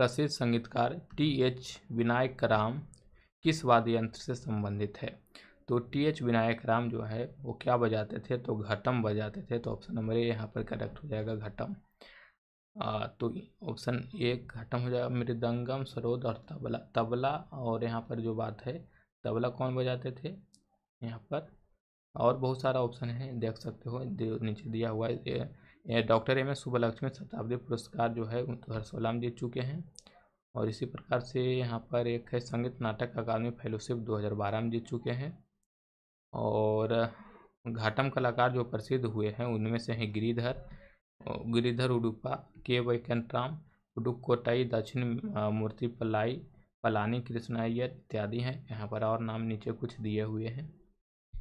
प्रसिद्ध संगीतकार T H Vinayak Ram किस वाद्य यंत्र से संबंधित है तो टी एच विनायक राम जो है वो क्या बजाते थे तो घटम बजाते थे तो ऑप्शन नंबर ए यहाँ पर करेक्ट हो जाएगा घटम आ, तो ऑप्शन ए घटम हो जाएगा मृदंगम सरोद और तबला तबला और यहाँ पर जो बात है तबला कौन बजाते थे यहाँ पर और बहुत सारा ऑप्शन है देख सकते हो नीचे दिया हुआ है डॉक्टर एम एस सुबलक्ष्मी शताब्दी पुरस्कार जो है उनको तो हर्षोलाम जीत चुके हैं और इसी प्रकार से यहाँ पर एक है संगीत नाटक अकादमी फेलोशिप 2012 में जीत चुके हैं और घाटम कलाकार जो प्रसिद्ध हुए हैं उनमें से हैं गिरिधर गिरिधर उडुपा के वैकंतराम उडुकोटाई दक्षिण मूर्ति पलाई पलानी कृष्ण इत्यादि हैं यहाँ पर और नाम नीचे कुछ दिए हुए हैं